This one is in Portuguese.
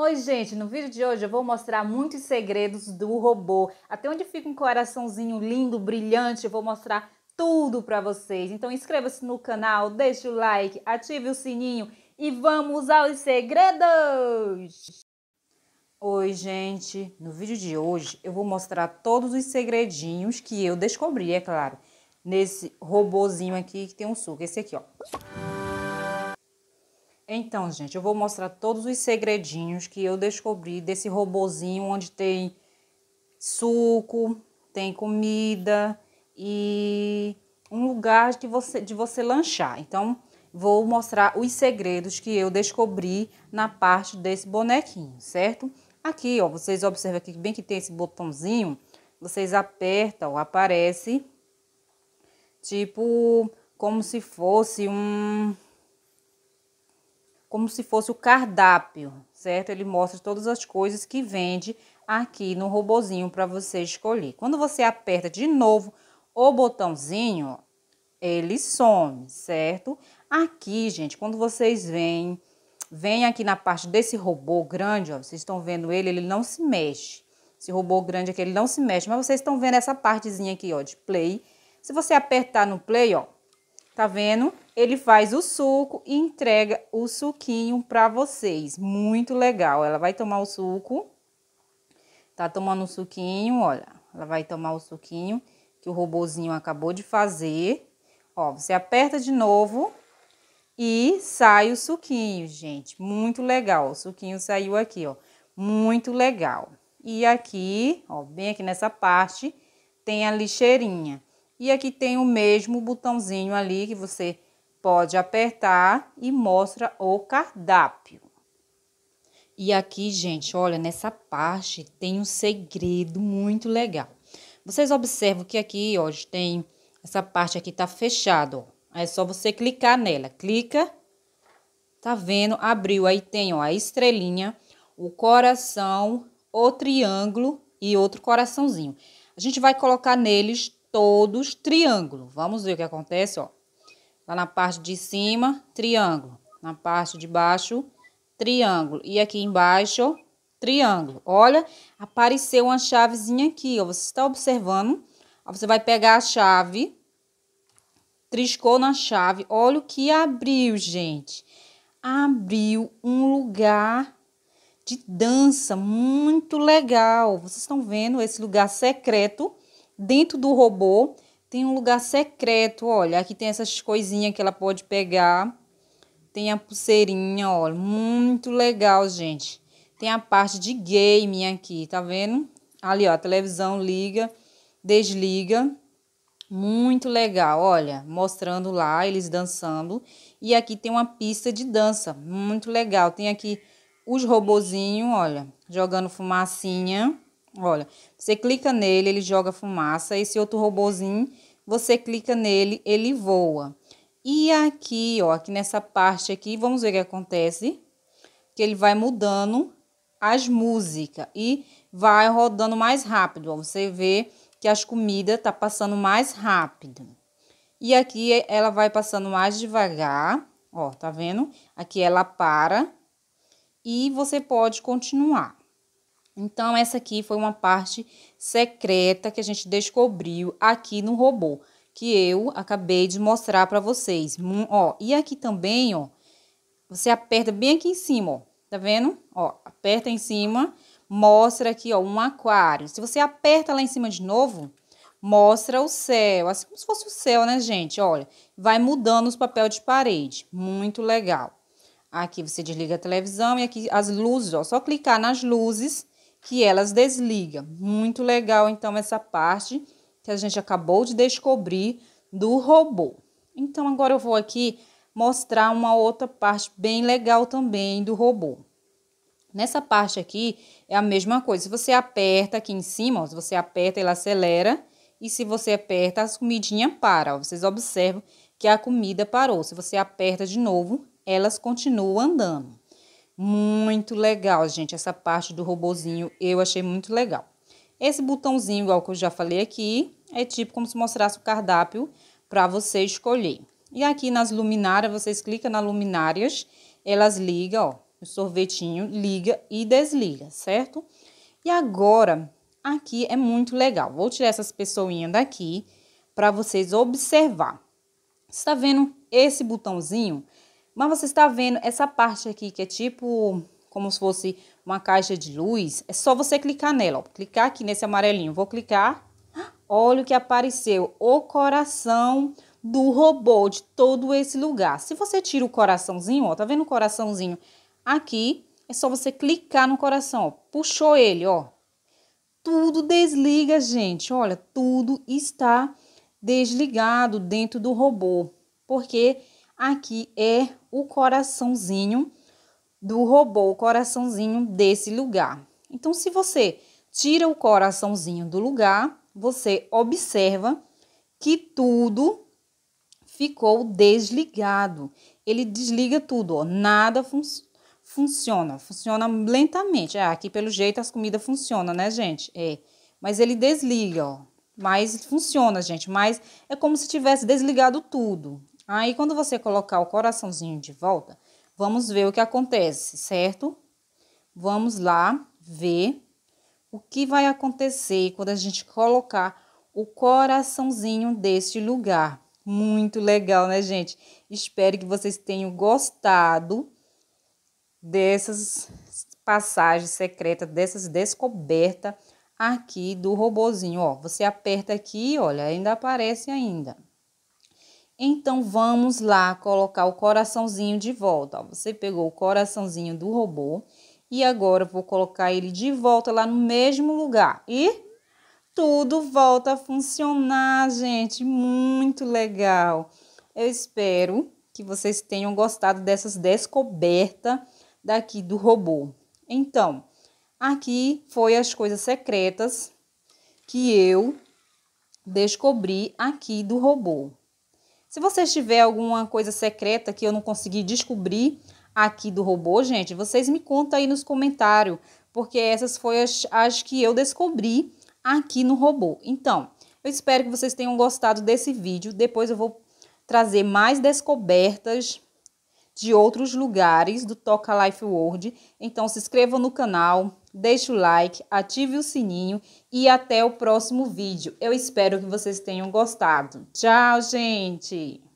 Oi, gente! No vídeo de hoje eu vou mostrar muitos segredos do robô. Até onde fica um coraçãozinho lindo, brilhante, eu vou mostrar tudo para vocês. Então inscreva-se no canal, deixe o like, ative o sininho e vamos aos segredos! Oi, gente! No vídeo de hoje eu vou mostrar todos os segredinhos que eu descobri, é claro, nesse robozinho aqui que tem um suco. Esse aqui, ó. Então, gente, eu vou mostrar todos os segredinhos que eu descobri desse robozinho onde tem suco, tem comida e um lugar de você, de você lanchar. Então, vou mostrar os segredos que eu descobri na parte desse bonequinho, certo? Aqui, ó, vocês observam aqui bem que tem esse botãozinho, vocês apertam, aparece, tipo, como se fosse um como se fosse o cardápio, certo? Ele mostra todas as coisas que vende aqui no robozinho para você escolher. Quando você aperta de novo o botãozinho, ele some, certo? Aqui, gente, quando vocês vêm, vêm aqui na parte desse robô grande, ó, vocês estão vendo ele, ele não se mexe. Esse robô grande aqui, ele não se mexe, mas vocês estão vendo essa partezinha aqui, ó, de play. Se você apertar no play, ó, tá vendo? Ele faz o suco e entrega o suquinho para vocês. Muito legal. Ela vai tomar o suco. Tá tomando o suquinho, olha. Ela vai tomar o suquinho que o robozinho acabou de fazer. Ó, você aperta de novo e sai o suquinho, gente. Muito legal. O suquinho saiu aqui, ó. Muito legal. E aqui, ó, bem aqui nessa parte, tem a lixeirinha. E aqui tem o mesmo botãozinho ali que você pode apertar e mostra o cardápio. E aqui, gente, olha, nessa parte tem um segredo muito legal. Vocês observam que aqui, ó, tem essa parte aqui tá fechada, ó. Aí é só você clicar nela. Clica, tá vendo? Abriu, aí tem, ó, a estrelinha, o coração, o triângulo e outro coraçãozinho. A gente vai colocar neles todos triângulo. Vamos ver o que acontece, ó. Lá tá na parte de cima, triângulo. Na parte de baixo, triângulo. E aqui embaixo, triângulo. Olha, apareceu uma chavezinha aqui, ó. Você está observando. Você vai pegar a chave, triscou na chave. Olha o que abriu, gente. Abriu um lugar de dança muito legal. Vocês estão vendo esse lugar secreto Dentro do robô tem um lugar secreto, olha. Aqui tem essas coisinhas que ela pode pegar. Tem a pulseirinha, olha. Muito legal, gente. Tem a parte de game aqui, tá vendo? Ali, ó, a televisão liga, desliga. Muito legal, olha, mostrando lá eles dançando. E aqui tem uma pista de dança, muito legal. Tem aqui os robozinhos, olha, jogando fumacinha. Olha, você clica nele, ele joga fumaça. Esse outro robozinho, você clica nele, ele voa. E aqui, ó, aqui nessa parte aqui, vamos ver o que acontece. Que ele vai mudando as músicas e vai rodando mais rápido. Ó, você vê que as comidas tá passando mais rápido. E aqui é, ela vai passando mais devagar, ó, tá vendo? Aqui ela para e você pode continuar. Então, essa aqui foi uma parte secreta que a gente descobriu aqui no robô, que eu acabei de mostrar para vocês. Ó, e aqui também, ó, você aperta bem aqui em cima, ó, tá vendo? Ó, aperta em cima, mostra aqui, ó, um aquário. Se você aperta lá em cima de novo, mostra o céu, assim como se fosse o céu, né, gente? Olha, vai mudando os papéis de parede, muito legal. Aqui você desliga a televisão e aqui as luzes, ó, só clicar nas luzes que elas desligam. Muito legal, então, essa parte que a gente acabou de descobrir do robô. Então, agora eu vou aqui mostrar uma outra parte bem legal também do robô. Nessa parte aqui é a mesma coisa. Se você aperta aqui em cima, ó, se você aperta, ele acelera. E se você aperta, as comidinhas para. vocês observam que a comida parou. Se você aperta de novo, elas continuam andando. Muito legal, gente, essa parte do robozinho eu achei muito legal. Esse botãozinho, igual que eu já falei aqui, é tipo como se mostrasse o cardápio para você escolher. E aqui nas luminárias, vocês clicam nas luminárias, elas ligam, ó, o sorvetinho liga e desliga, certo? E agora, aqui é muito legal. Vou tirar essas pessoinhas daqui para vocês observar. Está vendo esse botãozinho? Mas você está vendo essa parte aqui que é tipo como se fosse uma caixa de luz, é só você clicar nela, ó. clicar aqui nesse amarelinho, vou clicar, olha o que apareceu, o coração do robô, de todo esse lugar. Se você tira o coraçãozinho, ó, tá vendo o coraçãozinho aqui, é só você clicar no coração, ó, puxou ele, ó, tudo desliga, gente, olha, tudo está desligado dentro do robô, porque Aqui é o coraçãozinho do robô, o coraçãozinho desse lugar. Então, se você tira o coraçãozinho do lugar, você observa que tudo ficou desligado. Ele desliga tudo, ó, nada fun funciona, funciona lentamente. É, aqui pelo jeito as comidas funcionam, né, gente? É, mas ele desliga, ó. Mas funciona, gente, mas é como se tivesse desligado tudo. Aí, ah, quando você colocar o coraçãozinho de volta, vamos ver o que acontece, certo? Vamos lá ver o que vai acontecer quando a gente colocar o coraçãozinho deste lugar. Muito legal, né, gente? Espero que vocês tenham gostado dessas passagens secretas, dessas descobertas aqui do robozinho, ó. Você aperta aqui, olha, ainda aparece ainda. Então vamos lá colocar o coraçãozinho de volta. Ó, você pegou o coraçãozinho do robô e agora vou colocar ele de volta lá no mesmo lugar. E tudo volta a funcionar, gente. Muito legal. Eu espero que vocês tenham gostado dessas descobertas daqui do robô. Então, aqui foi as coisas secretas que eu descobri aqui do robô. Se vocês tiver alguma coisa secreta que eu não consegui descobrir aqui do robô, gente, vocês me contam aí nos comentários, porque essas foram as, as que eu descobri aqui no robô. Então, eu espero que vocês tenham gostado desse vídeo. Depois eu vou trazer mais descobertas de outros lugares do Toca Life World. Então, se inscrevam no canal, deixe o like, ative o sininho e até o próximo vídeo. Eu espero que vocês tenham gostado. Tchau, gente!